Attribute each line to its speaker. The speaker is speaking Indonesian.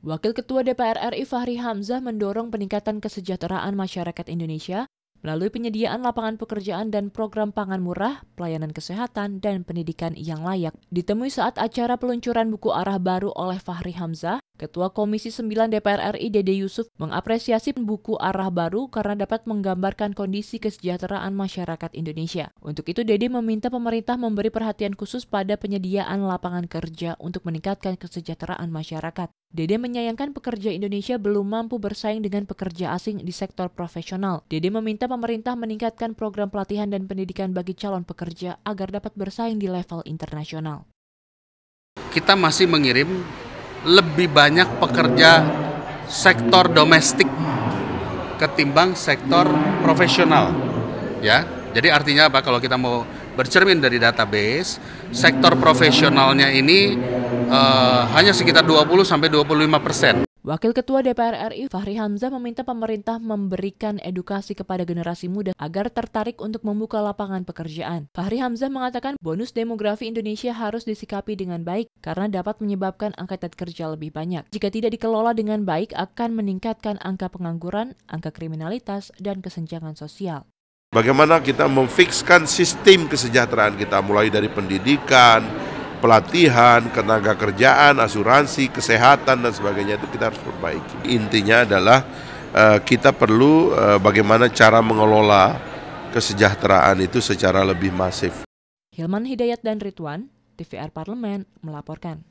Speaker 1: Wakil Ketua DPR RI Fahri Hamzah mendorong peningkatan kesejahteraan masyarakat Indonesia melalui penyediaan lapangan pekerjaan dan program pangan murah, pelayanan kesehatan, dan pendidikan yang layak. Ditemui saat acara peluncuran buku arah baru oleh Fahri Hamzah, Ketua Komisi 9 DPR RI Dede Yusuf mengapresiasi buku Arah Baru karena dapat menggambarkan kondisi kesejahteraan masyarakat Indonesia. Untuk itu Dede meminta pemerintah memberi perhatian khusus pada penyediaan lapangan kerja untuk meningkatkan kesejahteraan masyarakat. Dede menyayangkan pekerja Indonesia belum mampu bersaing dengan pekerja asing di sektor profesional. Dede meminta pemerintah meningkatkan program pelatihan dan pendidikan bagi calon pekerja agar dapat bersaing di level
Speaker 2: internasional. Kita masih mengirim lebih banyak pekerja sektor domestik ketimbang sektor profesional. Ya. Jadi artinya apa kalau kita mau bercermin dari database, sektor profesionalnya ini uh, hanya sekitar 20 sampai 25 persen.
Speaker 1: Wakil Ketua DPR RI Fahri Hamzah meminta pemerintah memberikan edukasi kepada generasi muda agar tertarik untuk membuka lapangan pekerjaan. Fahri Hamzah mengatakan bonus demografi Indonesia harus disikapi dengan baik karena dapat menyebabkan angkatan kerja lebih banyak. Jika tidak dikelola dengan baik akan meningkatkan angka pengangguran, angka kriminalitas, dan kesenjangan sosial.
Speaker 3: Bagaimana kita memfikskan sistem kesejahteraan kita mulai dari pendidikan, pelatihan, ketenaga kerjaan, asuransi, kesehatan dan sebagainya itu kita harus perbaiki. Intinya adalah uh, kita perlu uh, bagaimana cara mengelola kesejahteraan itu secara lebih masif.
Speaker 1: Hilman Hidayat dan Ridwan, TVR Parlemen melaporkan.